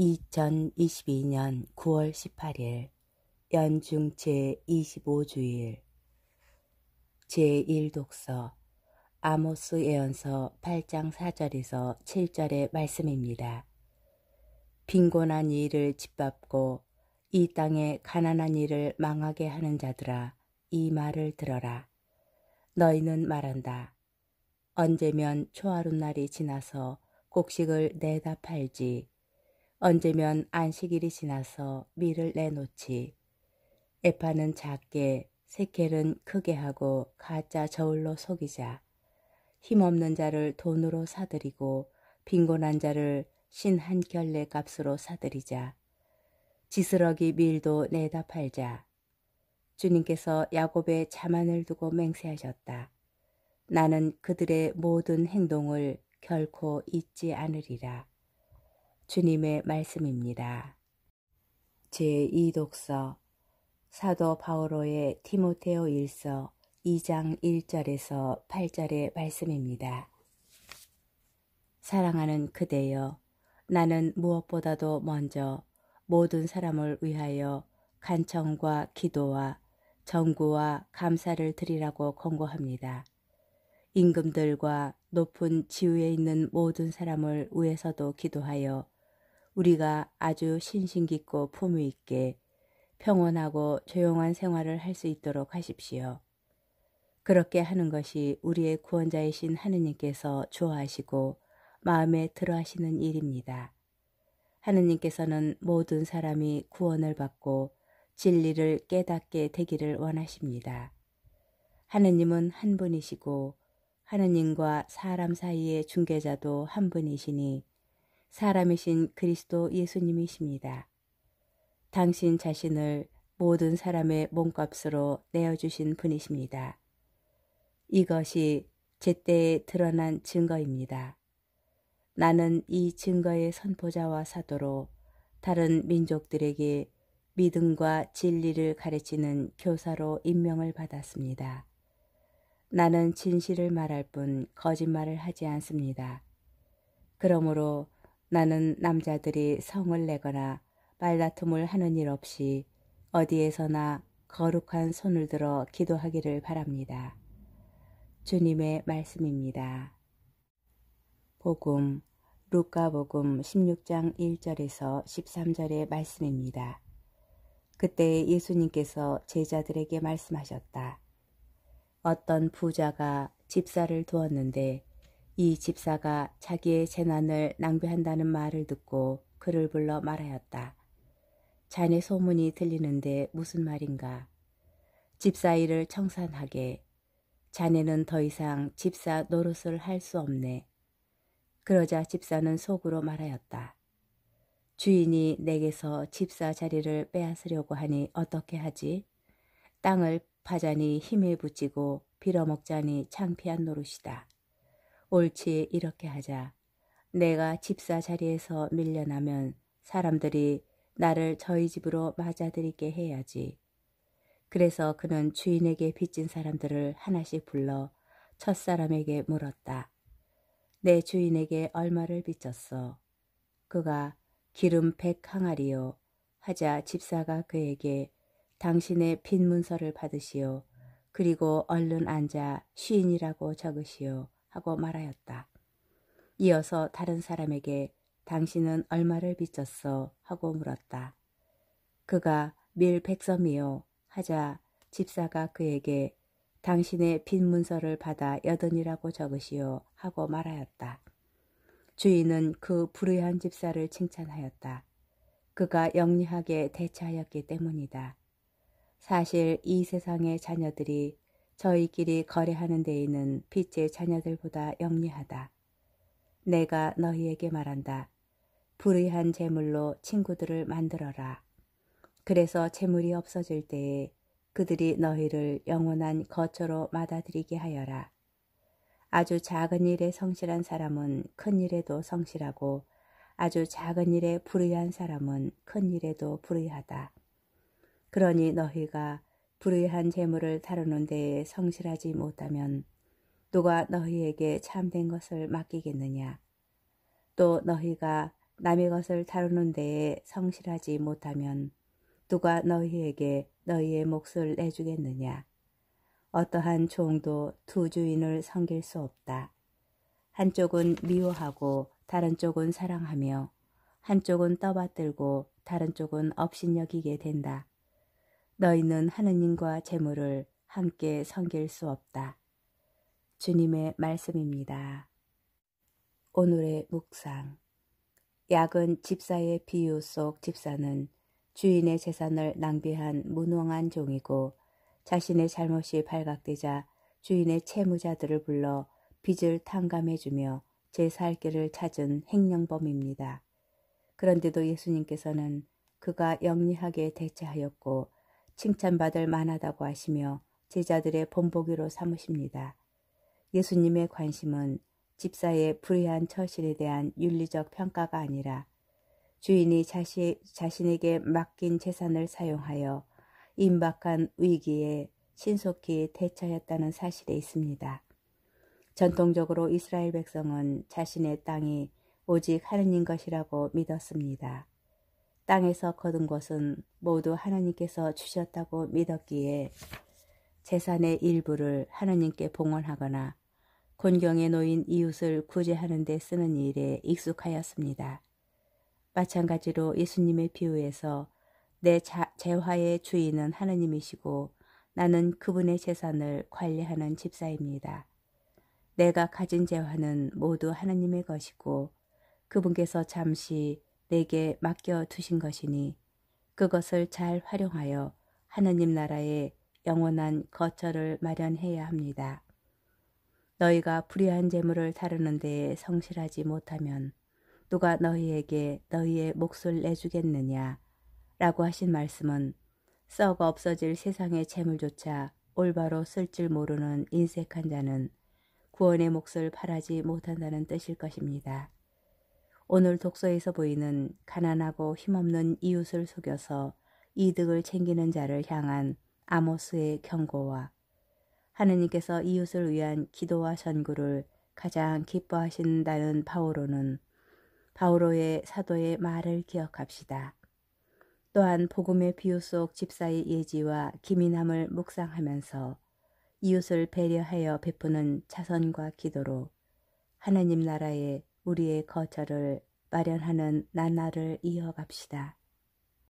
2022년 9월 18일 연중 제25주일 제1독서 아모스 예언서 8장 4절에서 7절의 말씀입니다. 빈곤한 이를 짓밟고 이 땅에 가난한 이를 망하게 하는 자들아 이 말을 들어라. 너희는 말한다. 언제면 초하룻 날이 지나서 곡식을 내다 팔지 언제면 안식일이 지나서 밀을 내놓지. 에파는 작게, 세켈은 크게 하고 가짜 저울로 속이자. 힘없는 자를 돈으로 사들이고 빈곤한 자를 신한 결례 값으로 사들이자. 지스러기 밀도 내다 팔자. 주님께서 야곱의 자만을 두고 맹세하셨다. 나는 그들의 모든 행동을 결코 잊지 않으리라. 주님의 말씀입니다. 제2독서 사도 바오로의 티모테오 1서 2장 1절에서 8절의 말씀입니다. 사랑하는 그대여 나는 무엇보다도 먼저 모든 사람을 위하여 간청과 기도와 정구와 감사를 드리라고 권고합니다. 임금들과 높은 지위에 있는 모든 사람을 위해서도 기도하여 우리가 아주 신신깊고 품위 있게 평온하고 조용한 생활을 할 수 있도록 하십시오. 그렇게 하는 것이 우리의 구원자이신 하느님께서 좋아하시고 마음에 들어 하시는 일입니다. 하느님께서는 모든 사람이 구원을 받고 진리를 깨닫게 되기를 원하십니다. 하느님은 한 분이시고 하느님과 사람 사이의 중개자도 한 분이시니 사람이신 그리스도 예수님이십니다. 당신 자신을 모든 사람의 몸값으로 내어주신 분이십니다. 이것이 제때에 드러난 증거입니다. 나는 이 증거의 선포자와 사도로 다른 민족들에게 믿음과 진리를 가르치는 교사로 임명을 받았습니다. 나는 진실을 말할 뿐 거짓말을 하지 않습니다. 그러므로 나는 남자들이 성을 내거나 말다툼을 하는 일 없이 어디에서나 거룩한 손을 들어 기도하기를 바랍니다. 주님의 말씀입니다. 복음 루카복음 16장 1절에서 13절의 말씀입니다. 그때 예수님께서 제자들에게 말씀하셨다. 어떤 부자가 집사를 두었는데 이 집사가 자기의 재난을 낭비한다는 말을 듣고 그를 불러 말하였다. 자네 소문이 들리는데 무슨 말인가. 집사 일을 청산하게. 자네는 더 이상 집사 노릇을 할 수 없네. 그러자 집사는 속으로 말하였다. 주인이 내게서 집사 자리를 빼앗으려고 하니 어떻게 하지? 땅을 파자니 힘에 붙이고 빌어먹자니 창피한 노릇이다. 옳지 이렇게 하자. 내가 집사 자리에서 밀려나면 사람들이 나를 저희 집으로 맞아들이게 해야지. 그래서 그는 주인에게 빚진 사람들을 하나씩 불러 첫사람에게 물었다. 내 주인에게 얼마를 빚졌어. 그가 기름 백 항아리요. 하자 집사가 그에게 당신의 빈 문서를 받으시오. 그리고 얼른 앉아 시인이라고 적으시오. 하고 말하였다. 이어서 다른 사람에게 당신은 얼마를 빚졌어 하고 물었다. 그가 밀 백섬이요 하자 집사가 그에게 당신의 빈 문서를 받아 여든이라고 적으시오 하고 말하였다. 주인은 그 불의한 집사를 칭찬하였다. 그가 영리하게 대처하였기 때문이다. 사실 이 세상의 자녀들이 저희끼리 거래하는 데에는 빛의 자녀들보다 영리하다. 내가 너희에게 말한다. 불의한 재물로 친구들을 만들어라. 그래서 재물이 없어질 때에 그들이 너희를 영원한 거처로 받아들이게 하여라. 아주 작은 일에 성실한 사람은 큰 일에도 성실하고 아주 작은 일에 불의한 사람은 큰 일에도 불의하다. 그러니 너희가 불의한 재물을 다루는 데에 성실하지 못하면 누가 너희에게 참된 것을 맡기겠느냐? 또 너희가 남의 것을 다루는 데에 성실하지 못하면 누가 너희에게 너희의 몫을 내주겠느냐? 어떠한 종도 두 주인을 섬길 수 없다. 한쪽은 미워하고 다른 쪽은 사랑하며 한쪽은 떠받들고 다른 쪽은 업신여기게 된다. 너희는 하느님과 재물을 함께 섬길 수 없다. 주님의 말씀입니다. 오늘의 묵상 약은 집사의 비유 속 집사는 주인의 재산을 낭비한 무능한 종이고 자신의 잘못이 발각되자 주인의 채무자들을 불러 빚을 탕감해주며 제살 길을 찾은 행령범입니다. 그런데도 예수님께서는 그가 영리하게 대처하였고 칭찬받을 만하다고 하시며 제자들의 본보기로 삼으십니다. 예수님의 관심은 집사의 불의한 처신에 대한 윤리적 평가가 아니라 주인이 자시, 자신에게 맡긴 재산을 사용하여 임박한 위기에 신속히 대처했다는 사실에 있습니다. 전통적으로 이스라엘 백성은 자신의 땅이 오직 하느님 것이라고 믿었습니다. 땅에서 거둔 것은 모두 하나님께서 주셨다고 믿었기에 재산의 일부를 하나님께 봉헌하거나 곤경에 놓인 이웃을 구제하는 데 쓰는 일에 익숙하였습니다. 마찬가지로 예수님의 비유에서 내 자, 재화의 주인은 하나님이시고 나는 그분의 재산을 관리하는 집사입니다. 내가 가진 재화는 모두 하나님의 것이고 그분께서 잠시 내게 맡겨 두신 것이니 그것을 잘 활용하여 하느님 나라에 영원한 거처를 마련해야 합니다. 너희가 불의한 재물을 다루는 데에 성실하지 못하면 누가 너희에게 너희의 몫을 내주겠느냐 라고 하신 말씀은 썩어 없어질 세상의 재물조차 올바로 쓸 줄 모르는 인색한 자는 구원의 몫을 바라지 못한다는 뜻일 것입니다. 오늘 독서에서 보이는 가난하고 힘없는 이웃을 속여서 이득을 챙기는 자를 향한 아모스의 경고와 하느님께서 이웃을 위한 기도와 전구를 가장 기뻐하신다는 바오로는 바오로의 사도의 말을 기억합시다. 또한 복음의 비유 속 집사의 예지와 기민함을 묵상하면서 이웃을 배려하여 베푸는 자선과 기도로 하나님 나라의 우리의 거처를 마련하는 나날을 이어갑시다.